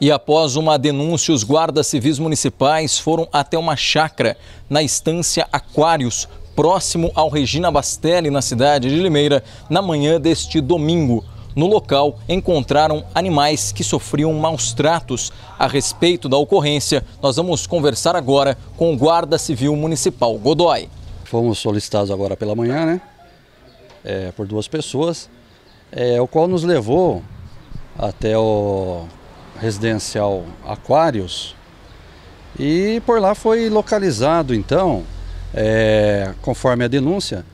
E após uma denúncia, os guardas civis municipais foram até uma chácara na estância Aquários, próximo ao Regina Bastelli, na cidade de Limeira, na manhã deste domingo. No local, encontraram animais que sofriam maus tratos. A respeito da ocorrência, nós vamos conversar agora com o Guarda Civil Municipal Godoy. Fomos solicitados agora pela manhã, né? É, por duas pessoas, é, o qual nos levou até o residencial Aquários. E por lá foi localizado, então, é, conforme a denúncia,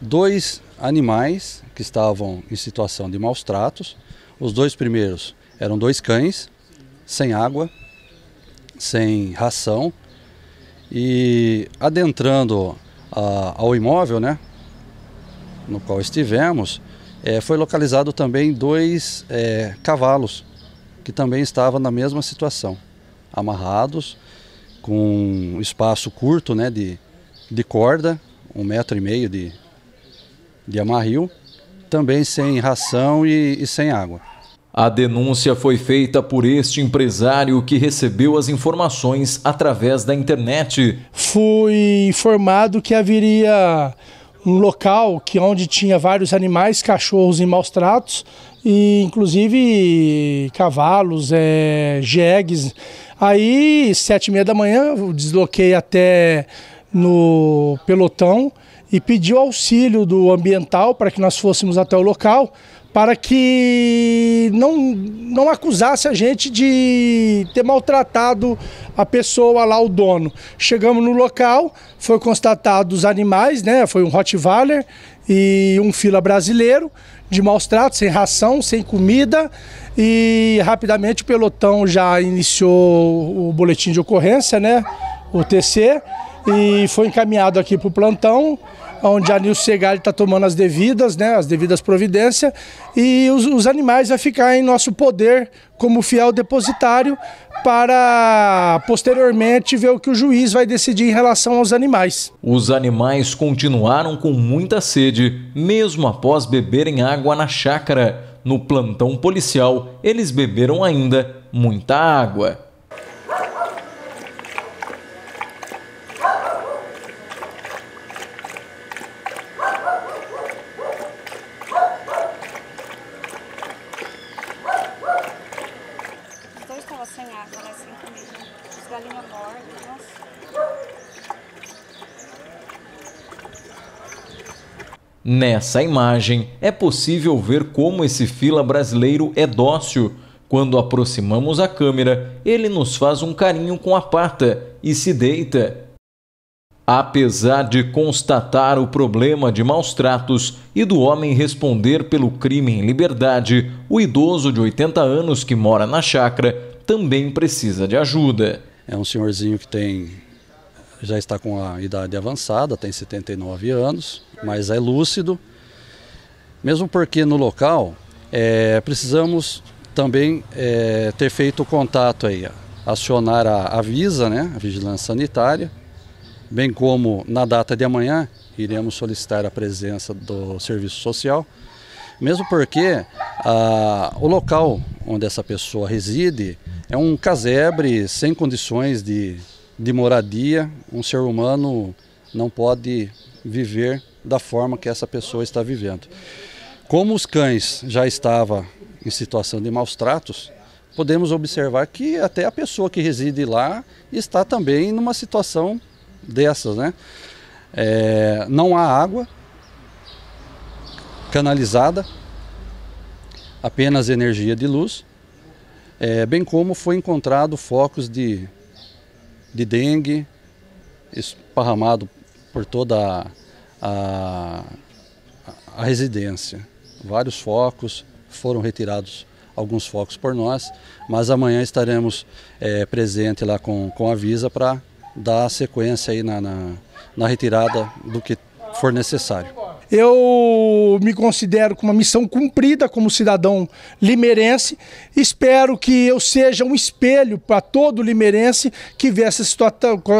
dois animais que estavam em situação de maus tratos. Os dois primeiros eram dois cães, sem água, sem ração. E adentrando a, ao imóvel, né, no qual estivemos, é, foi localizado também dois é, cavalos que também estavam na mesma situação, amarrados, com um espaço curto né, de, de corda, um metro e meio de, de amarril, também sem ração e, e sem água. A denúncia foi feita por este empresário que recebeu as informações através da internet. Fui informado que haveria um local que onde tinha vários animais, cachorros em maus tratos, e inclusive cavalos, é, jegues. Aí, sete e meia da manhã, eu desloquei até no pelotão e o auxílio do ambiental para que nós fôssemos até o local para que não, não acusasse a gente de ter maltratado a pessoa lá, o dono. Chegamos no local, foi constatado os animais, né? Foi um Rottweiler e um fila brasileiro de maus tratos, sem ração, sem comida. E rapidamente o pelotão já iniciou o boletim de ocorrência, né? O TC, e foi encaminhado aqui para o plantão onde a Nilce Segali está tomando as devidas, né, as devidas providências, e os, os animais vai ficar em nosso poder como fiel depositário para posteriormente ver o que o juiz vai decidir em relação aos animais. Os animais continuaram com muita sede, mesmo após beberem água na chácara. No plantão policial, eles beberam ainda muita água. Nessa imagem é possível ver como esse fila brasileiro é dócil. Quando aproximamos a câmera, ele nos faz um carinho com a pata e se deita. Apesar de constatar o problema de maus tratos e do homem responder pelo crime em liberdade, o idoso de 80 anos que mora na chácara também precisa de ajuda. É um senhorzinho que tem já está com a idade avançada, tem 79 anos, mas é lúcido. Mesmo porque no local é, precisamos também é, ter feito contato aí, acionar a Avisa, né, a Vigilância Sanitária, bem como na data de amanhã iremos solicitar a presença do Serviço Social, mesmo porque a, o local onde essa pessoa reside é um casebre sem condições de, de moradia, um ser humano não pode viver da forma que essa pessoa está vivendo. Como os cães já estavam em situação de maus tratos, podemos observar que até a pessoa que reside lá está também numa situação dessas, né? É, não há água canalizada, apenas energia de luz, é, bem como foi encontrado focos de, de dengue esparramado por toda a a, a residência. Vários focos foram retirados alguns focos por nós, mas amanhã estaremos é, presente lá com, com a Visa para dar sequência aí na, na, na retirada do que for necessário. Eu me considero com uma missão cumprida como cidadão limeirense. Espero que eu seja um espelho para todo limeirense que vê essa, situa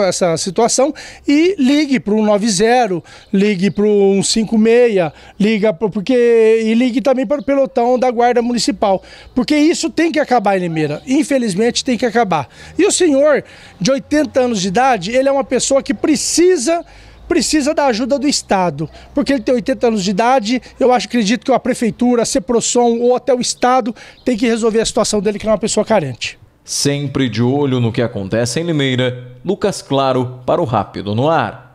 essa situação e ligue para o 90, ligue para o 156, liga pro, porque e ligue também para o pelotão da Guarda Municipal, porque isso tem que acabar em Limeira. Infelizmente tem que acabar. E o senhor de 80 anos de idade, ele é uma pessoa que precisa precisa da ajuda do Estado, porque ele tem 80 anos de idade, eu acho, acredito que a Prefeitura, a CEPROSOM ou até o Estado tem que resolver a situação dele, que é uma pessoa carente. Sempre de olho no que acontece em Limeira, Lucas Claro para o Rápido no Ar.